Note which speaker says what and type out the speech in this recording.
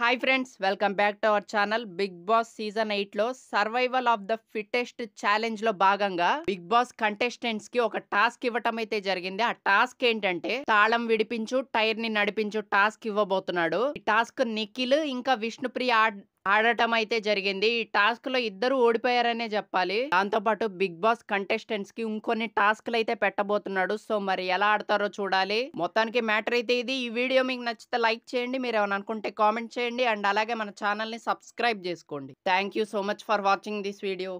Speaker 1: hi friends welcome back to our channel Bigg Boss season eight లో survival of the fittest challenge లో భాగంగా big boss contestants కి ఒక task ఇవ్వటం అయితే జరిగింది ఆ టాస్క్ ఏంటంటే తాళం విడిపించు టైర్ ని నడిపించు టాస్క్ ఇవ్వబోతున్నాడు ఈ టాస్క్ నిఖిల్ ఇంకా విష్ణుప్రియ ఆడటం అయితే జరిగింది ఈ టాస్క్ లో ఇద్దరు ఓడిపోయారనే చెప్పాలి దాంతో పాటు బిగ్ బాస్ కంటెస్టెంట్స్ కి ఇంకొన్ని టాస్క్లు అయితే పెట్టబోతున్నాడు సో మరి ఎలా ఆడతారో చూడాలి మొత్తానికి మ్యాటర్ అయితే ఇది ఈ వీడియో మీకు నచ్చితే లైక్ చేయండి మీరు ఏమైనా అనుకుంటే కామెంట్ చేయండి అండ్ అలాగే మన ఛానల్ని సబ్స్క్రైబ్ చేసుకోండి thank so much for watching this video